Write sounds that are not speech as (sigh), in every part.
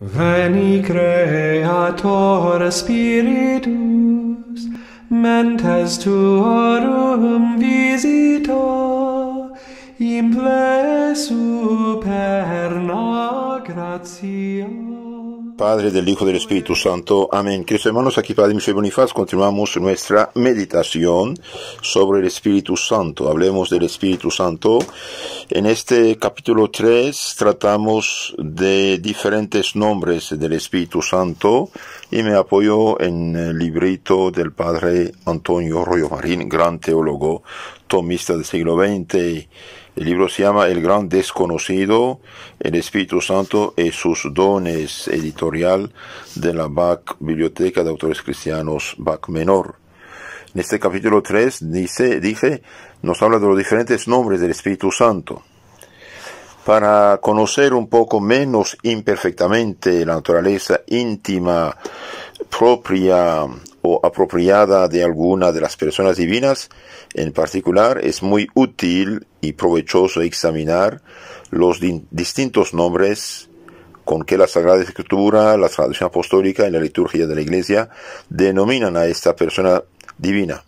Veni creator spiritus mentes tuorum visita in plenum per gratia Padre, del Hijo, del Espíritu Santo. Amén. Queridos hermanos, aquí Padre Michel Bonifaz, continuamos nuestra meditación sobre el Espíritu Santo. Hablemos del Espíritu Santo. En este capítulo 3 tratamos de diferentes nombres del Espíritu Santo y me apoyo en el librito del Padre Antonio Royo Marín, gran teólogo, tomista del siglo XX el libro se llama El Gran Desconocido, el Espíritu Santo y sus dones editorial de la BAC Biblioteca de Autores Cristianos BAC Menor. En este capítulo 3 dice, dije, nos habla de los diferentes nombres del Espíritu Santo. Para conocer un poco menos imperfectamente la naturaleza íntima propia o apropiada de alguna de las personas divinas, en particular es muy útil y provechoso examinar los distintos nombres con que la Sagrada Escritura, la traducción apostólica y la liturgia de la Iglesia denominan a esta persona divina,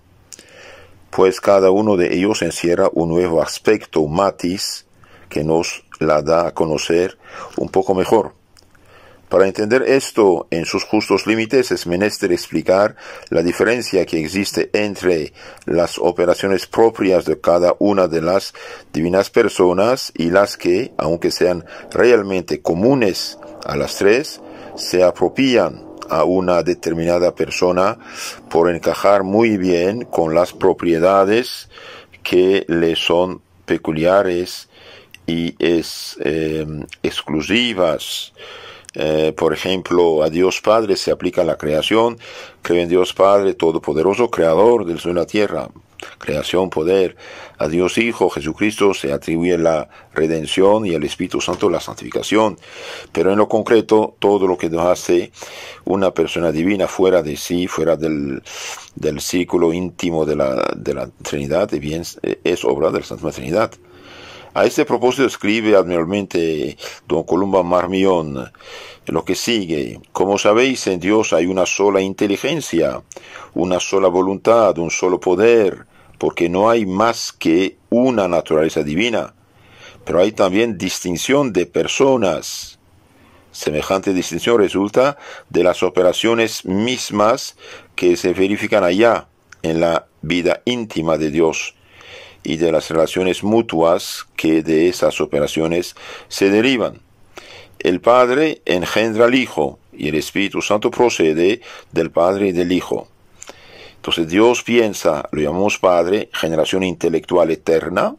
pues cada uno de ellos encierra un nuevo aspecto, un matiz, que nos la da a conocer un poco mejor. Para entender esto en sus justos límites es menester explicar la diferencia que existe entre las operaciones propias de cada una de las divinas personas y las que, aunque sean realmente comunes a las tres, se apropian a una determinada persona por encajar muy bien con las propiedades que le son peculiares y es, eh, exclusivas eh, por ejemplo, a Dios Padre se aplica la creación. Creen en Dios Padre Todopoderoso, Creador del Sol y la tierra. Creación, poder. A Dios Hijo, Jesucristo, se atribuye la redención y al Espíritu Santo la santificación. Pero en lo concreto, todo lo que nos hace una persona divina fuera de sí, fuera del, círculo íntimo de la, de Trinidad, eh, es obra de la Santa Trinidad. A este propósito escribe admirablemente don Columba Marmion lo que sigue. Como sabéis, en Dios hay una sola inteligencia, una sola voluntad, un solo poder, porque no hay más que una naturaleza divina. Pero hay también distinción de personas. Semejante distinción resulta de las operaciones mismas que se verifican allá, en la vida íntima de Dios y de las relaciones mutuas que de esas operaciones se derivan. El Padre engendra al Hijo y el Espíritu Santo procede del Padre y del Hijo. Entonces Dios piensa, lo llamamos Padre, generación intelectual eterna,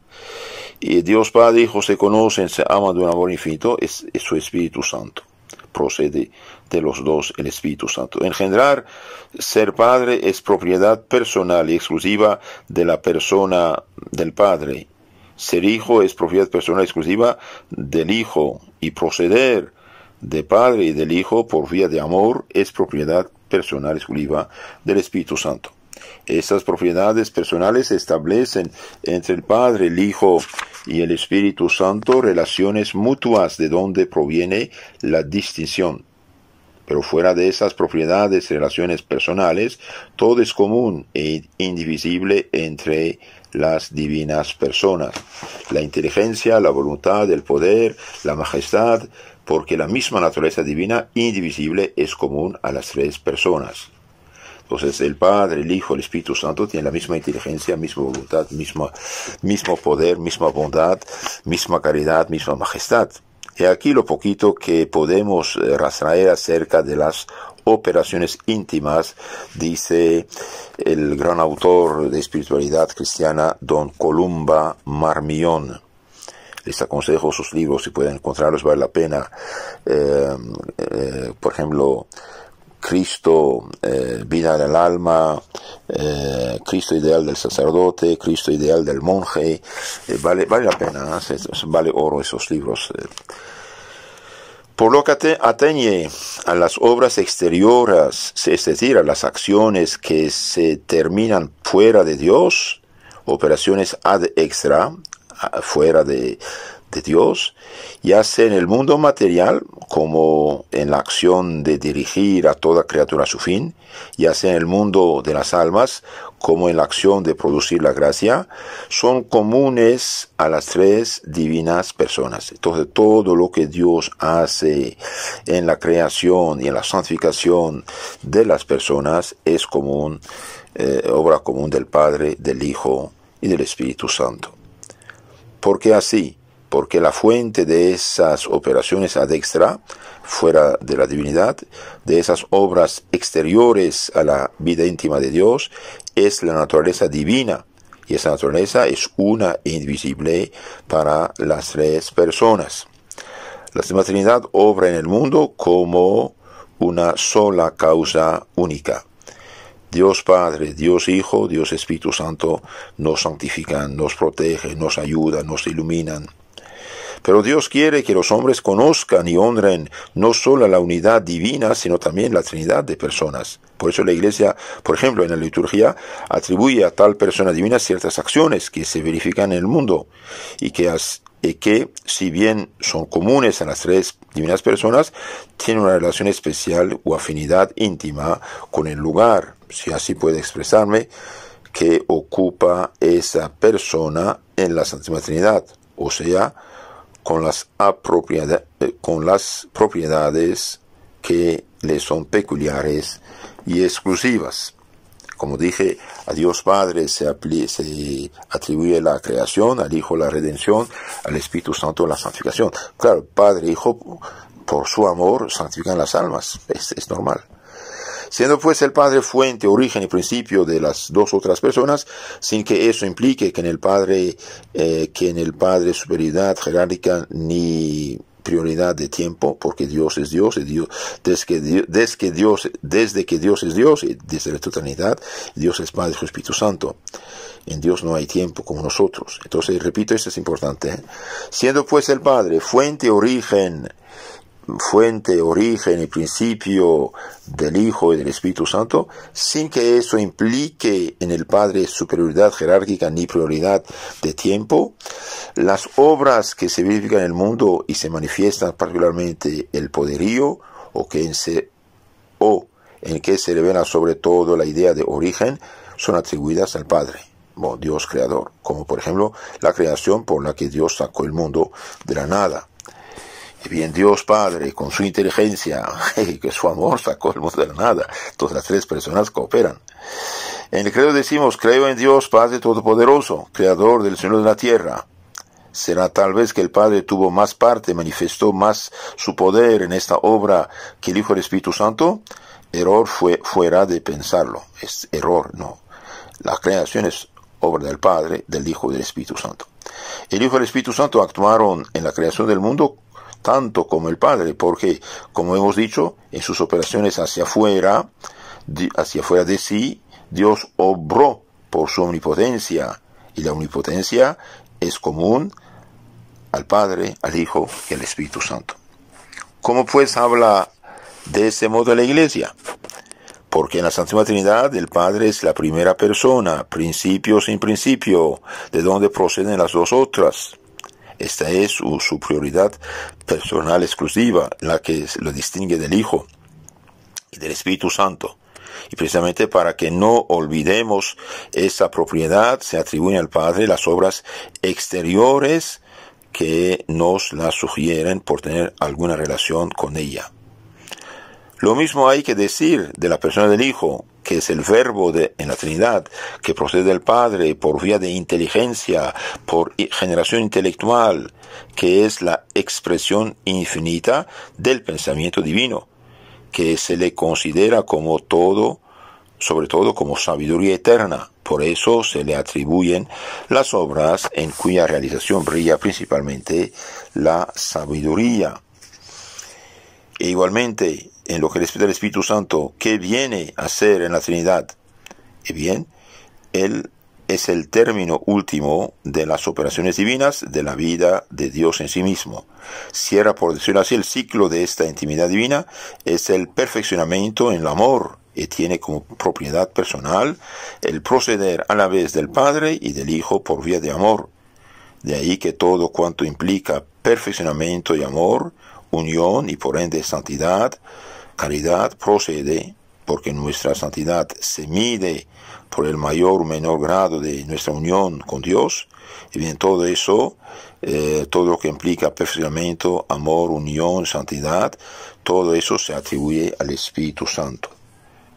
y Dios Padre y Hijo se conocen, se aman de un amor infinito, es, su Espíritu Santo, procede de los dos el Espíritu Santo. Engendrar, ser padre es propiedad personal y exclusiva de la persona del Padre. Ser hijo es propiedad personal exclusiva del Hijo y proceder de Padre y del Hijo por vía de amor es propiedad personal exclusiva del Espíritu Santo. Estas propiedades personales establecen entre el Padre, el Hijo y el Espíritu Santo relaciones mutuas de donde proviene la distinción pero fuera de esas propiedades y relaciones personales, todo es común e indivisible entre las divinas personas. La inteligencia, la voluntad, el poder, la majestad, porque la misma naturaleza divina indivisible es común a las tres personas. Entonces el Padre, el Hijo, el Espíritu Santo tienen la misma inteligencia, misma voluntad, misma, mismo poder, misma bondad, misma caridad, misma majestad. Y aquí lo poquito que podemos eh, rastraer acerca de las operaciones íntimas, dice el gran autor de espiritualidad cristiana, don Columba Marmillón. Les aconsejo sus libros, si pueden encontrarlos, vale la pena. Eh, eh, por ejemplo, Cristo, eh, vida del alma, eh, Cristo ideal del sacerdote, Cristo ideal del monje, eh, vale, vale la pena, vale oro esos libros. Por lo que atañe a las obras exteriores, es decir, a las acciones que se terminan fuera de Dios, operaciones ad extra, fuera de, de Dios, ya sea en el mundo material, como en la acción de dirigir a toda criatura a su fin, ya sea en el mundo de las almas, como en la acción de producir la gracia, son comunes a las tres divinas personas. Entonces todo lo que Dios hace en la creación y en la santificación de las personas es común, eh, obra común del Padre, del Hijo y del Espíritu Santo. Porque así, porque la fuente de esas operaciones ad extra, fuera de la divinidad, de esas obras exteriores a la vida íntima de Dios, es la naturaleza divina. Y esa naturaleza es una e invisible para las tres personas. La Sema Trinidad obra en el mundo como una sola causa única. Dios Padre, Dios Hijo, Dios Espíritu Santo nos santifican, nos protegen, nos ayudan, nos iluminan, pero Dios quiere que los hombres conozcan y honren no solo la unidad divina, sino también la Trinidad de personas. Por eso la Iglesia, por ejemplo, en la liturgia atribuye a tal persona divina ciertas acciones que se verifican en el mundo y que, que si bien son comunes a las tres divinas personas, tienen una relación especial o afinidad íntima con el lugar, si así puede expresarme, que ocupa esa persona en la Santísima Trinidad, o sea, con las, eh, con las propiedades que le son peculiares y exclusivas. Como dije, a Dios Padre se, atribuye la creación, al Hijo la redención, al Espíritu Santo la santificación. Claro, Padre e Hijo, por su amor, santifican las almas. es normal siendo pues el Padre fuente, origen y principio de las dos otras personas, sin que eso implique que en el Padre, eh, que en el Padre superioridad jerárquica ni prioridad de tiempo, porque Dios es Dios, y Dios, desde que Dios, desde que Dios, es Dios, y desde la totalidad, Dios es Padre y Espíritu Santo. En Dios no hay tiempo como nosotros. Entonces, repito, esto es importante. ¿eh? Siendo pues el Padre, fuente, origen, fuente, origen y principio del Hijo y del Espíritu Santo, sin que eso implique en el Padre superioridad jerárquica ni prioridad de tiempo, las obras que se verifican en el mundo y se manifiestan particularmente el poderío o, en se, o en que se revela sobre todo la idea de origen son atribuidas al Padre. Dios creador, como por ejemplo la creación por la que Dios sacó el mundo de la nada ...y Bien, Dios Padre, con su inteligencia (laughs) que su amor sacó el mundo de la nada. ...todas las tres personas cooperan. En el credo decimos, creo en Dios Padre Todopoderoso, Creador del Señor de la Tierra. Será tal vez que el Padre tuvo más parte, manifestó más su poder en esta obra que el Hijo del Espíritu Santo. Error fue fuera de pensarlo. Es error, no. La creación es obra del Padre, del Hijo del Espíritu Santo. El Hijo del Espíritu Santo actuaron en la creación del mundo tanto como el Padre, porque, como hemos dicho, en sus operaciones hacia afuera, hacia afuera de sí, Dios obró por su omnipotencia, y la omnipotencia es común al Padre, al Hijo y al Espíritu Santo. ¿Cómo pues habla de ese modo la Iglesia? Porque en la Santa Trinidad el Padre es la primera persona, principio sin principio, de donde proceden las dos otras. Esta es su, prioridad personal exclusiva, la que lo distingue del Hijo y del Espíritu Santo. Y precisamente para que no olvidemos esa propiedad, se atribuyen al Padre las obras exteriores que nos las sugieren por tener alguna relación con ella. Lo mismo hay que decir de la persona del Hijo, que es el verbo de, en la Trinidad, que procede del Padre por vía de inteligencia, por generación intelectual, que es la expresión infinita del pensamiento divino, que se le considera como todo, sobre todo como sabiduría eterna. Por eso se le atribuyen las obras en cuya realización brilla principalmente la sabiduría. E igualmente, en lo que respecta al Espíritu Santo, ¿qué viene a ser en la Trinidad? Y bien, Él es el término último de las operaciones divinas de la vida de Dios en sí mismo. Cierra, por decirlo así, el ciclo de esta intimidad divina, es el perfeccionamiento en el amor y tiene como propiedad personal el proceder a la vez del Padre y del Hijo por vía de amor. De ahí que todo cuanto implica perfeccionamiento y amor, unión y por ende santidad, caridad procede porque nuestra santidad se mide por el mayor o menor grado de nuestra unión con Dios, y bien todo eso, eh, todo lo que implica perfeccionamiento, amor, unión, santidad, todo eso se atribuye al Espíritu Santo.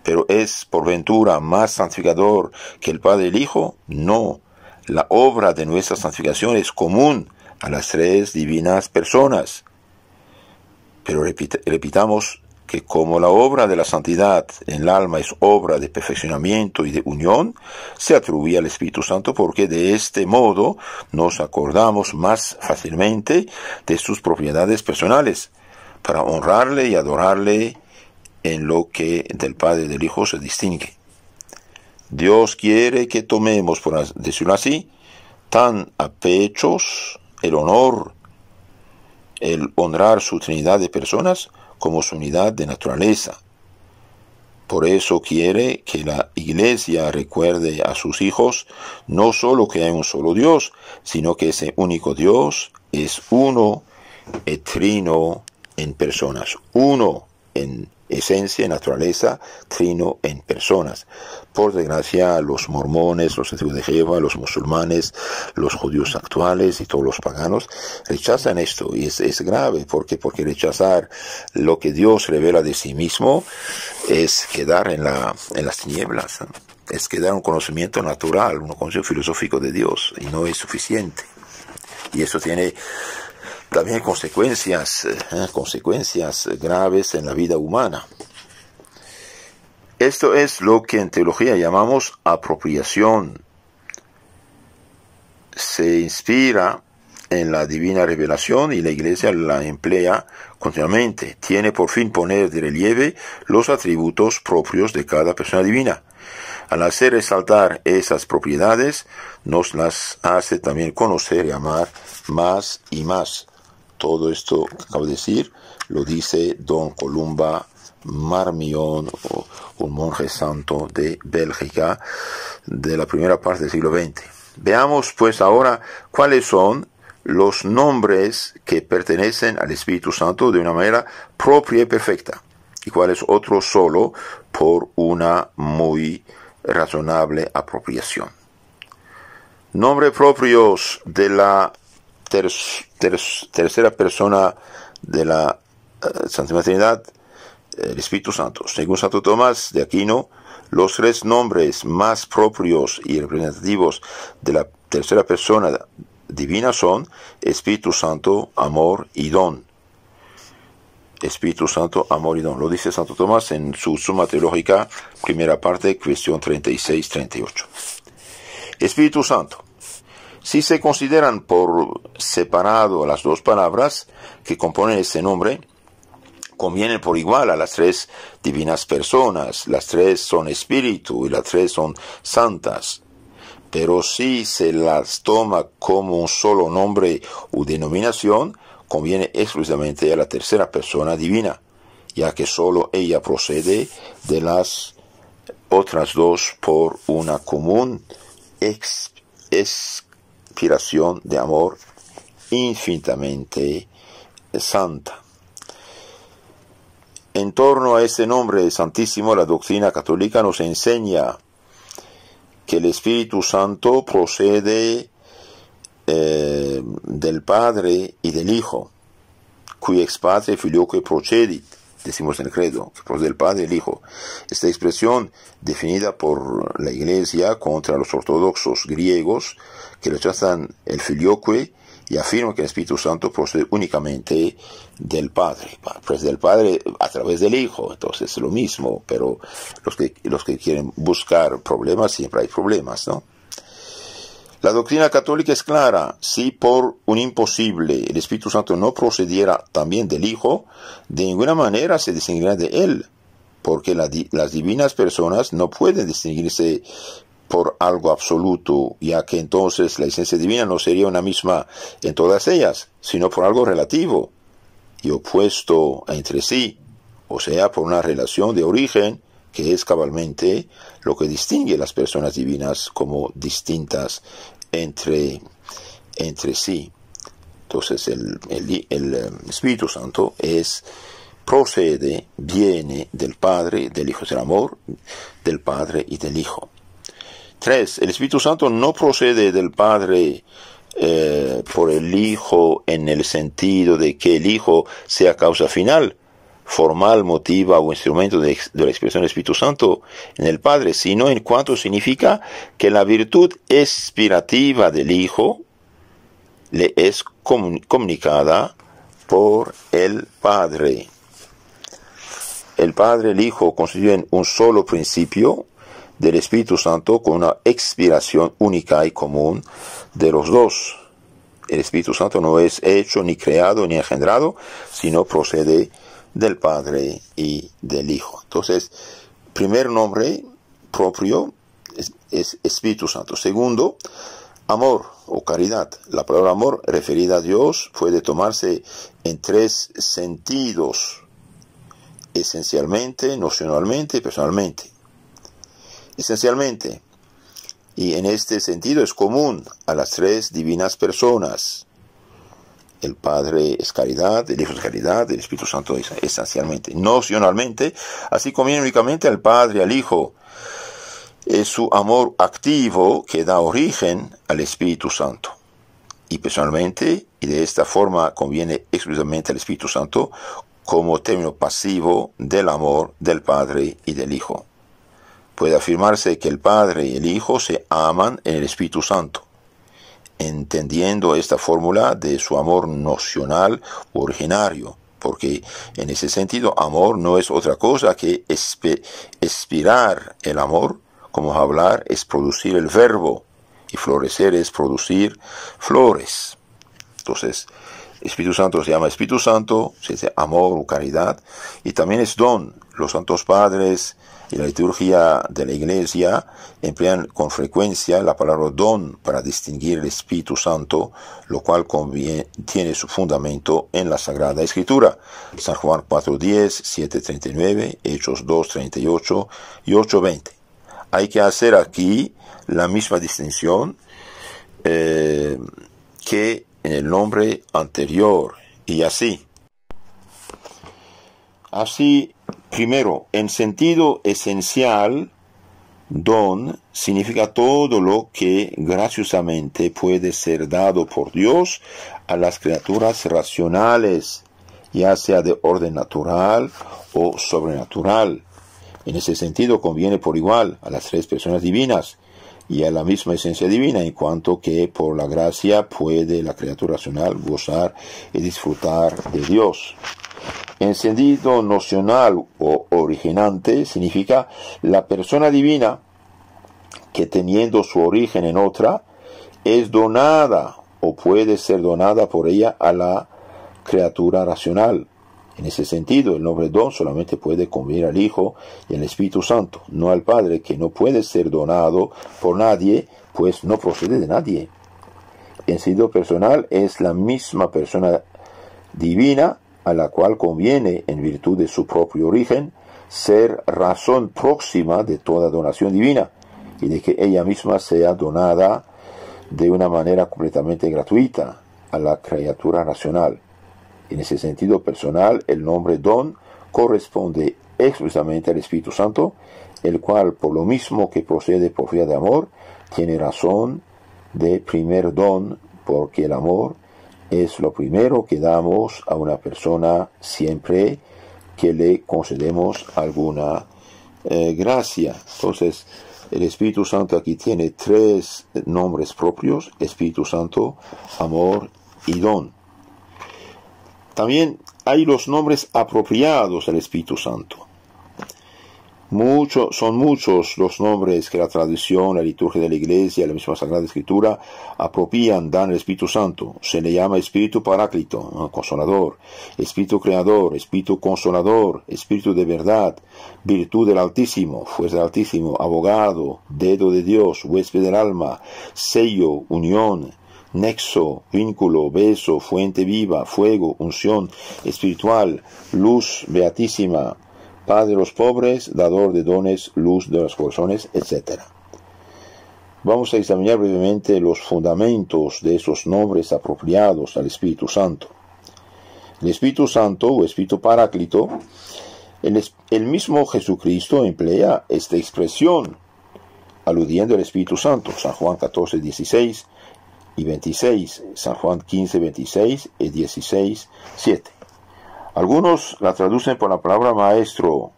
Pero es por ventura más santificador que el Padre y el Hijo? No. La obra de nuestra santificación es común a las tres divinas personas. Pero repitamos, que como la obra de la santidad en el alma es obra de perfeccionamiento y de unión, se atribuye al Espíritu Santo porque de este modo nos acordamos más fácilmente de sus propiedades personales, para honrarle y adorarle en lo que del Padre y del Hijo se distingue. Dios quiere que tomemos, por decirlo así, tan a pechos el honor, el honrar su Trinidad de personas, como su unidad de naturaleza. Por eso quiere que la Iglesia recuerde a sus hijos no solo que hay un solo Dios, sino que ese único Dios es uno, etrino en personas, uno en esencia y naturaleza, trino en personas. Por desgracia, los mormones, los seguidores de Jehová, los musulmanes, los judíos actuales y todos los paganos rechazan esto y es, es grave porque, porque rechazar lo que Dios revela de sí mismo es quedar en, la, en las tinieblas, es quedar un conocimiento natural, un conocimiento filosófico de Dios y no es suficiente. Y eso tiene también consecuencias, eh, consecuencias graves en la vida humana. Esto es lo que en teología llamamos apropiación. Se inspira en la divina revelación y la iglesia la emplea continuamente. Tiene por fin poner de relieve los atributos propios de cada persona divina. Al hacer resaltar esas propiedades, nos las hace también conocer y amar más y más. Todo esto que acabo de decir lo dice don Columba Marmion, un monje santo de Bélgica de la primera parte del siglo XX. Veamos pues ahora cuáles son los nombres que pertenecen al Espíritu Santo de una manera propia y perfecta, y cuáles otros solo por una muy razonable apropiación. Nombres propios de la tercera persona de la Santa eh, Santísima Trinidad, el Espíritu Santo. Según Santo Tomás de Aquino, los tres nombres más propios y representativos de la tercera persona divina son Espíritu Santo, Amor y Don. Espíritu Santo, Amor y Don. Lo dice Santo Tomás en su Suma Teológica, primera parte, cuestión 36-38. Espíritu Santo. Si se consideran por separado las dos palabras que componen ese nombre, convienen por igual a las tres divinas personas, las tres son espíritu y las tres son santas. Pero si se las toma como un solo nombre u denominación, conviene exclusivamente a la tercera persona divina, ya que solo ella procede de las otras dos por una común expresión de amor infinitamente santa. En torno a este nombre santísimo, la doctrina católica nos enseña que el Espíritu Santo procede eh, del Padre y del Hijo, cuy ex patre filioque procedit decimos en el credo, que procede del Padre y el Hijo. Esta expresión, definida por la Iglesia contra los ortodoxos griegos, que rechazan el filioque y afirman que el Espíritu Santo procede únicamente del Padre, Pues del Padre a través del Hijo, entonces es lo mismo, pero los que, los que quieren buscar problemas siempre hay problemas, ¿no? La doctrina católica es clara. Si por un imposible el Espíritu Santo no procediera también del Hijo, de ninguna manera se distinguiría de Él, porque las divinas personas no pueden distinguirse por algo absoluto, ya que entonces la esencia divina no sería una misma en todas ellas, sino por algo relativo y opuesto entre sí, o sea, por una relación de origen que es cabalmente lo que distingue a las personas divinas como distintas entre, entre sí. Entonces el, em, Espíritu Santo es procede, viene del Padre, del Hijo del Amor, del Padre y del Hijo. Tres, el Espíritu Santo no procede del Padre eh, por el Hijo en el sentido de que el Hijo sea causa final, formal motiva o instrumento de, la expresión del Espíritu Santo en el Padre, sino en cuanto significa que la virtud expirativa del Hijo le es comunicada por el Padre. El Padre y el Hijo constituyen un solo principio del Espíritu Santo con una expiración única y común de los dos. El Espíritu Santo no es hecho, ni creado, ni engendrado, sino procede del Padre y del Hijo. Entonces, primer nombre propio es, Espíritu Santo. Segundo, amor o caridad. La palabra amor referida a Dios puede tomarse en tres sentidos, esencialmente, nocionalmente y personalmente. Esencialmente, y en este sentido es común a las tres divinas personas, el Padre es caridad, el Hijo es caridad, el Espíritu Santo es esencialmente, nocionalmente, así conviene únicamente al Padre, al Hijo. Es su amor activo que da origen al Espíritu Santo. Y personalmente, y de esta forma conviene exclusivamente al Espíritu Santo, como término pasivo del amor del Padre y del Hijo. Puede afirmarse que el Padre y el Hijo se aman en el Espíritu Santo entendiendo esta fórmula de su amor nocional originario, porque en ese sentido amor no es otra cosa que expirar el amor, como hablar es producir el verbo, y florecer es producir flores. Entonces, Espíritu Santo se llama Espíritu Santo, se dice amor o caridad, y también es don. Los santos padres y la liturgia de la Iglesia emplean con frecuencia la palabra don para distinguir el Espíritu Santo, lo cual conviene, tiene su fundamento en la Sagrada Escritura. San Juan 4.10, 7.39, Hechos 2.38 y 8.20. Hay que hacer aquí la misma distinción eh, que en el nombre anterior y así Así, primero, en sentido esencial, don significa todo lo que graciosamente puede ser dado por Dios a las criaturas racionales, ya sea de orden natural o sobrenatural. En ese sentido conviene por igual a las tres personas divinas y a la misma esencia divina, en cuanto que por la gracia puede la criatura racional gozar y disfrutar de Dios. En sentido nocional o originante significa la persona divina que teniendo su origen en otra, es donada o puede ser donada por ella a la criatura racional. En ese sentido, el nombre don solamente puede convenir al Hijo y al Espíritu Santo, no al Padre, que no puede ser donado por nadie, pues no procede de nadie. En sentido personal, es la misma persona divina a la cual conviene, en virtud de su propio origen, ser razón próxima de toda donación divina, y de que ella misma sea donada de una manera completamente gratuita a la criatura racional. En ese sentido personal, el nombre don corresponde exclusivamente al Espíritu Santo, el cual, por lo mismo que procede por vía de amor, tiene razón de primer don, porque el amor es lo primero que damos a una persona siempre que le concedemos alguna eh, gracia. Entonces, el Espíritu Santo aquí tiene tres nombres propios, Espíritu Santo, amor y don. También hay los nombres apropiados al Espíritu Santo. Mucho, son muchos los nombres que la tradición, la liturgia de la iglesia, la misma Sagrada Escritura apropian, dan al Espíritu Santo. Se le llama Espíritu Paráclito, Consolador, Espíritu Creador, Espíritu Consolador, Espíritu de verdad, virtud del Altísimo, fuerza del Altísimo, abogado, dedo de Dios, huésped del alma, sello, unión, nexo, vínculo, beso, fuente viva, fuego, unción espiritual, luz beatísima, Padre de los pobres, dador de dones, luz de los corazones, etc. Vamos a examinar brevemente los fundamentos de esos nombres apropiados al Espíritu Santo. El Espíritu Santo o Espíritu Paráclito, el, el mismo Jesucristo emplea esta expresión aludiendo al Espíritu Santo, San Juan 14, 16 y 26, San Juan 15, 26 y 16, 7. Algunos la traducen por la palabra maestro,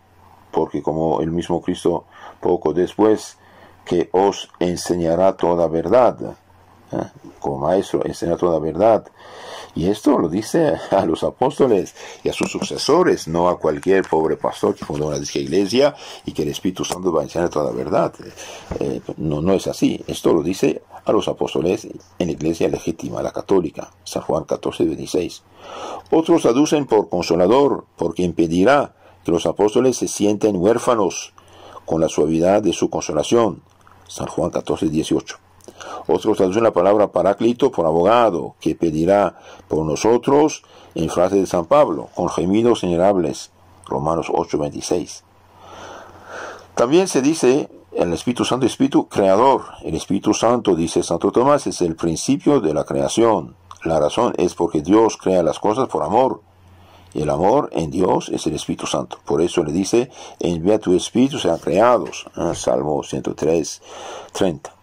porque como el mismo Cristo poco después, que os enseñará toda verdad. ¿eh? Como maestro, enseñará toda verdad. Y esto lo dice a los apóstoles y a sus sucesores, no a cualquier pobre pastor que fundó una iglesia y que el Espíritu Santo va a enseñar toda verdad. Eh, no, no es así. Esto lo dice a los apóstoles en la Iglesia legítima, la católica, San Juan 14, 26. Otros traducen por consolador, porque impedirá que los apóstoles se sienten huérfanos con la suavidad de su consolación, San Juan 14, 18. Otros traducen la palabra paráclito por abogado, que pedirá por nosotros, en frase de San Pablo, con gemidos venerables, Romanos 8, También se dice el Espíritu Santo, Espíritu Creador. El Espíritu Santo, dice Santo Tomás, es el principio de la creación. La razón es porque Dios crea las cosas por amor. Y el amor en Dios es el Espíritu Santo. Por eso le dice, envía tu Espíritu, sean creados. Ah, Salmo 103, 30.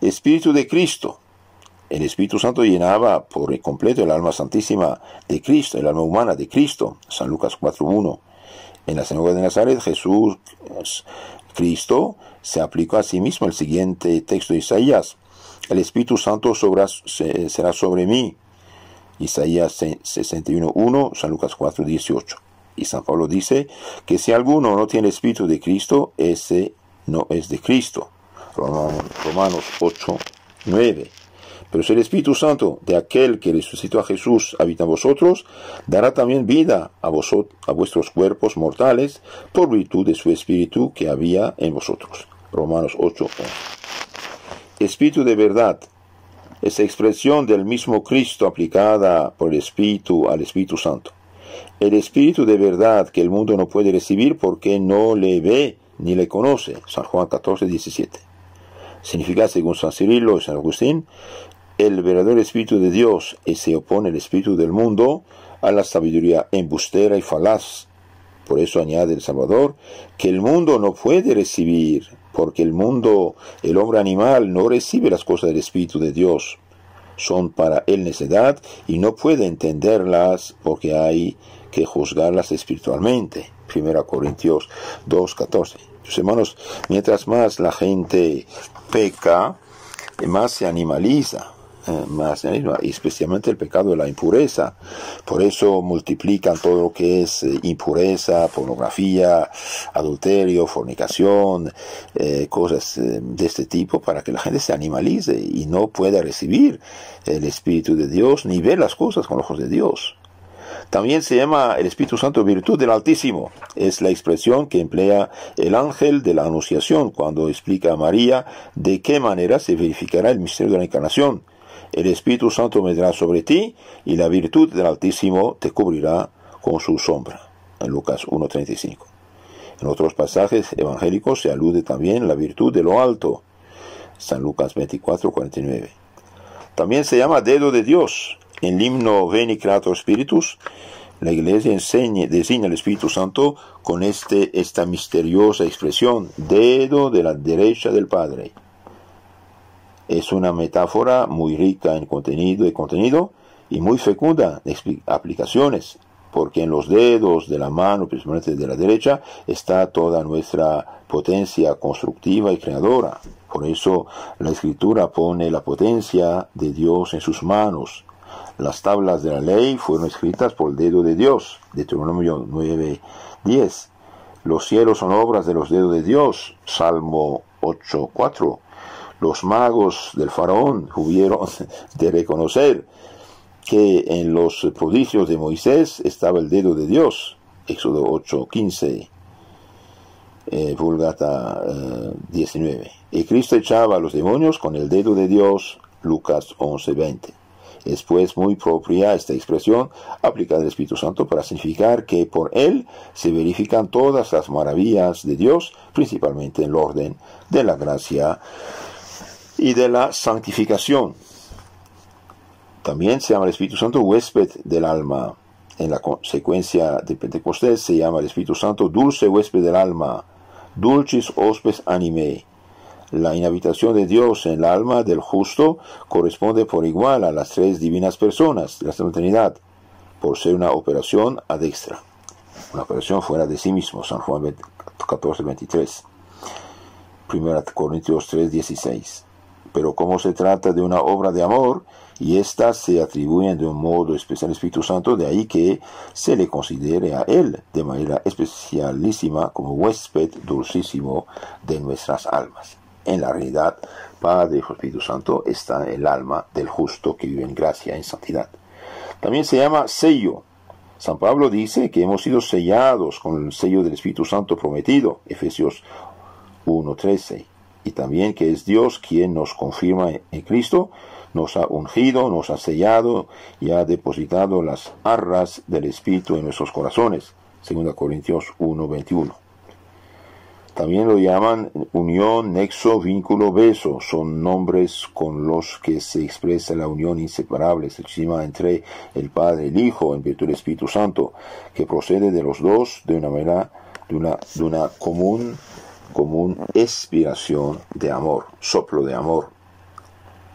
Espíritu de Cristo. El Espíritu Santo llenaba por completo el alma santísima de Cristo, el alma humana de Cristo. San Lucas 4.1. En la sinagoga de Nazaret, Jesús Cristo se aplicó a sí mismo el siguiente texto de Isaías. El Espíritu Santo será sobre mí. Isaías 61.1, San Lucas 4.18. Y San Pablo dice que si alguno no tiene Espíritu de Cristo, ese no es de Cristo. Romanos 8.9. Pero si el Espíritu Santo de aquel que resucitó a Jesús habita en vosotros, dará también vida a, vosotros, a vuestros cuerpos mortales por virtud de su Espíritu que había en vosotros. Romanos 8. Espíritu de verdad Esa expresión del mismo Cristo aplicada por el Espíritu al Espíritu Santo. El Espíritu de verdad que el mundo no puede recibir porque no le ve ni le conoce. San Juan 14, 17. Significa, según San Cirilo y San Agustín, el verdadero Espíritu de Dios se opone el Espíritu del mundo a la sabiduría embustera y falaz. Por eso añade el Salvador que el mundo no puede recibir, porque el mundo, el hombre animal, no recibe las cosas del Espíritu de Dios. Son para él necedad y no puede entenderlas porque hay que juzgarlas espiritualmente. 1 Corintios 2.14. catorce. hermanos, mientras más la gente peca, más se animaliza eh, y especialmente el pecado de la impureza. Por eso multiplican todo lo que es eh, impureza, pornografía, adulterio, fornicación, eh, cosas de este tipo para que la gente se animalice y no pueda recibir el Espíritu de Dios ni ver las cosas con los ojos de Dios. También se llama el Espíritu Santo virtud del Altísimo. Es la expresión que emplea el ángel de la Anunciación cuando explica a María de qué manera se verificará el misterio de la encarnación el Espíritu Santo vendrá sobre ti y la virtud del Altísimo te cubrirá con su sombra. En Lucas 1.35. En otros pasajes evangélicos se alude también la virtud de lo alto. San Lucas 24.49. También se llama dedo de Dios. En el himno Veni Creator Spiritus, la Iglesia enseña, designa al Espíritu Santo con este, esta misteriosa expresión, dedo de la derecha del Padre. Es una metáfora muy rica en contenido y contenido y muy fecunda de aplicaciones, porque en los dedos de la mano, principalmente de la derecha, está toda nuestra potencia constructiva y creadora. Por eso la escritura pone la potencia de Dios en sus manos. Las tablas de la ley fueron escritas por el dedo de Dios, Deuteronomio 9, 10. Los cielos son obras de los dedos de Dios, Salmo 8.4 los magos del faraón hubieron (laughs) de reconocer que en los prodigios de Moisés estaba el dedo de Dios, Éxodo 8:15, eh, Vulgata 19. Eh, y Cristo echaba a los demonios con el dedo de Dios, Lucas 11:20. Es pues muy propia esta expresión aplicada al Espíritu Santo para significar que por él se verifican todas las maravillas de Dios, principalmente en el orden de la gracia y de la santificación. También se llama el Espíritu Santo huésped del alma. En la consecuencia de Pentecostés se llama el Espíritu Santo dulce huésped del alma, dulcis hospes anime. La inhabitación de Dios en el alma del justo corresponde por igual a las tres divinas personas de la Santa por ser una operación ad extra, una operación fuera de sí mismo, San Juan 14, 23. 1 Corintios 3, 16 pero como se trata de una obra de amor, y éstas se atribuyen de un modo especial al Espíritu Santo, de ahí que se le considere a Él de manera especialísima como huésped dulcísimo de nuestras almas. En la realidad, Padre y Espíritu Santo está el alma del justo que vive en gracia, y en santidad. También se llama sello. San Pablo dice que hemos sido sellados con el sello del Espíritu Santo prometido, Efesios 1.13 y también que es Dios quien nos confirma en Cristo, nos ha ungido, nos ha sellado y ha depositado las arras del Espíritu en nuestros corazones. 2 Corintios 1:21. También lo llaman unión, nexo, vínculo, beso. Son nombres con los que se expresa la unión inseparable, se exima entre el Padre el Hijo en virtud del Espíritu Santo, que procede de los dos de una manera, de una, de una común como una expiración de amor, soplo de amor.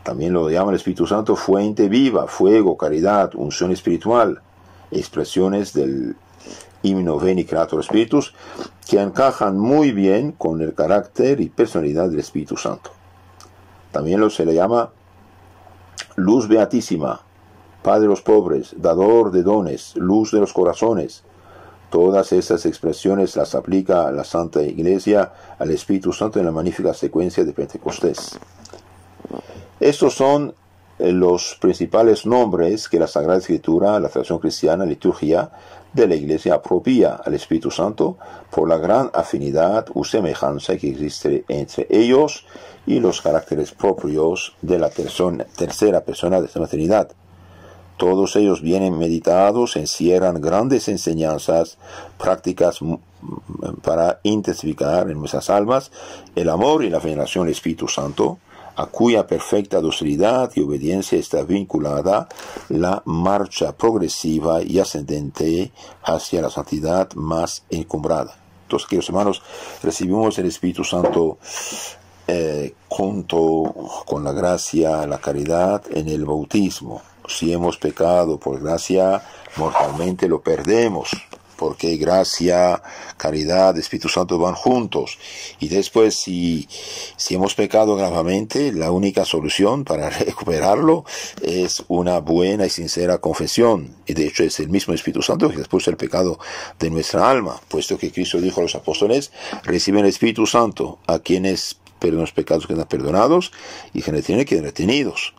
También lo llama el Espíritu Santo fuente viva, fuego, caridad, unción espiritual, expresiones del himno Veni Creator espíritus, que encajan muy bien con el carácter y personalidad del Espíritu Santo. También lo se le llama luz beatísima, Padre de los pobres, dador de dones, luz de los corazones, Todas estas expresiones las aplica a la Santa Iglesia al Espíritu Santo en la magnífica secuencia de Pentecostés. Estos son eh, los principales nombres que la Sagrada Escritura, la tradición cristiana, la liturgia de la Iglesia apropia al Espíritu Santo por la gran afinidad u semejanza que existe entre ellos y los caracteres propios de la tercera persona de la Trinidad. Todos ellos vienen meditados, encierran grandes enseñanzas prácticas para intensificar en nuestras almas el amor y la veneración del Espíritu Santo, a cuya perfecta docilidad y obediencia está vinculada la marcha progresiva y ascendente hacia la santidad más encumbrada. Entonces, queridos hermanos, recibimos el Espíritu Santo eh, junto con la gracia, la caridad en el bautismo si hemos pecado por gracia, mortalmente lo perdemos, porque gracia, caridad, Espíritu Santo van juntos. Y después, si, hemos pecado gravemente, la única solución para (laughs) recuperarlo es una buena y sincera confesión. Y de hecho es el mismo Espíritu Santo que expulsa el pecado de nuestra alma, puesto que Cristo dijo a los apóstoles, reciben el Espíritu Santo a quienes perdonan los pecados que están perdonados y quienes tienen que retenidos.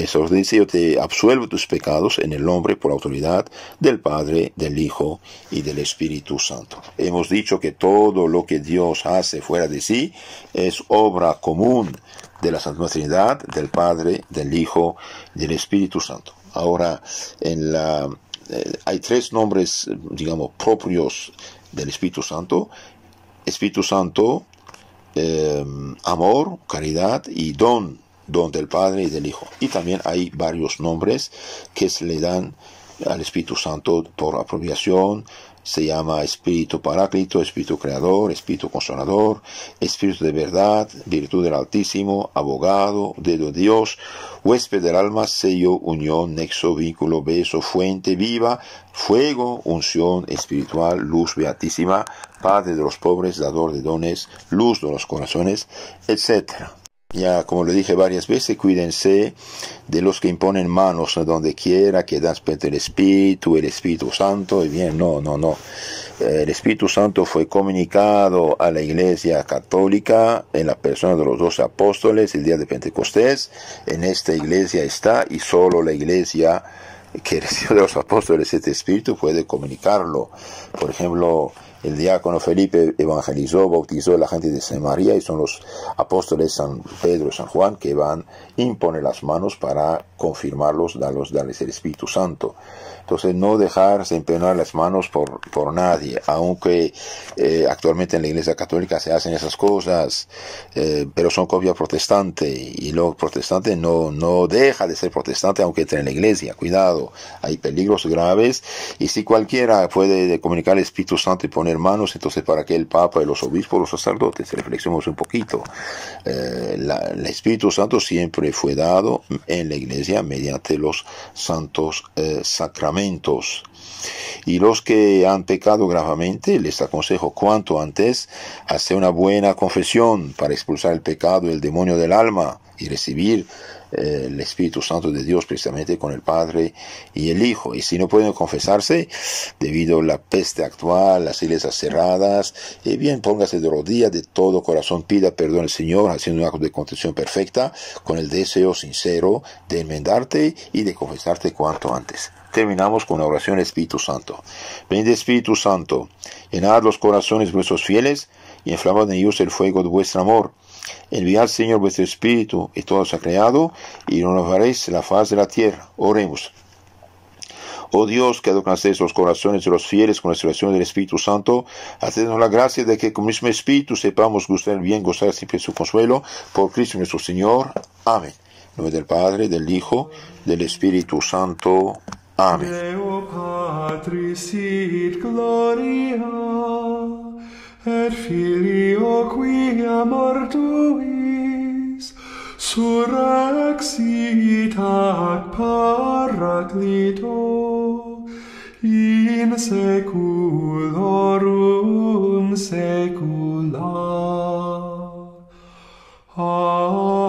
Eso dice, yo te absuelvo tus pecados en el nombre por autoridad del Padre, del Hijo y del Espíritu Santo. Hemos dicho que todo lo que Dios hace fuera de sí es obra común de la Santa Trinidad, del Padre, del Hijo y del Espíritu Santo. Ahora, en la, eh, hay tres nombres, digamos, propios del Espíritu Santo. Espíritu Santo, eh, amor, caridad y don don del Padre y del Hijo. Y también hay varios nombres que se le dan al Espíritu Santo por apropiación. Se llama Espíritu Paráclito, Espíritu Creador, Espíritu Consolador, Espíritu de Verdad, Virtud del Altísimo, Abogado, Dedo de Dios, Huésped del Alma, Sello, Unión, Nexo, Vínculo, Beso, Fuente Viva, Fuego, Unción Espiritual, Luz Beatísima, Padre de los pobres, Dador de dones, Luz de los corazones, etc. Ya, como le dije varias veces, cuídense de los que imponen manos donde quiera, que dan el Espíritu, el Espíritu Santo, y bien, no, no, no. El Espíritu Santo fue comunicado a la Iglesia Católica en la persona de los dos apóstoles el día de Pentecostés. En esta iglesia está y solo la iglesia que recibe de los apóstoles este Espíritu puede comunicarlo. Por ejemplo, el diácono Felipe evangelizó, bautizó a la gente de San María y son los apóstoles San Pedro y San Juan que van, imponen las manos para confirmarlos, darles el Espíritu Santo. Entonces, no dejarse empeñar las manos por, por nadie, aunque eh, actualmente en la Iglesia Católica se hacen esas cosas, eh, pero son copias protestantes y los protestantes no, no deja de ser protestante aunque entre en la Iglesia. Cuidado, hay peligros graves y si cualquiera puede eh, comunicar el Espíritu Santo y poner manos, entonces para que el Papa y los obispos, los sacerdotes, reflexionemos un poquito. el Espíritu Santo siempre fue dado en la Iglesia mediante los santos sacramentos. Y los que han pecado gravemente, les aconsejo cuanto antes hacer una buena confesión para expulsar el pecado y el demonio del alma y recibir el Espíritu Santo de Dios precisamente con el Padre y el Hijo. Y si no pueden confesarse debido a la peste actual, las iglesias cerradas, eh, bien, póngase de rodillas de todo corazón, pida perdón al Señor haciendo un acto de contención perfecta con el deseo sincero de enmendarte y de confesarte cuanto antes. Terminamos con la oración del Espíritu Santo. Venid Espíritu Santo, llenad los corazones vuestros fieles y inflamad en ellos el fuego de vuestro amor al Señor, vuestro Espíritu, y todo se ha creado, y renovaréis la faz de la tierra. Oremos. Oh Dios, que alcancéis los corazones de los fieles con la situación del Espíritu Santo, hacednos la gracia de que con el mismo Espíritu sepamos gustar bien, gozar siempre su consuelo, por Cristo nuestro Señor. Amén. En nombre del Padre, del Hijo, del Espíritu Santo. Amén. et filio qui amor tuis surrexit ac paraclito in seculorum secula. Amen.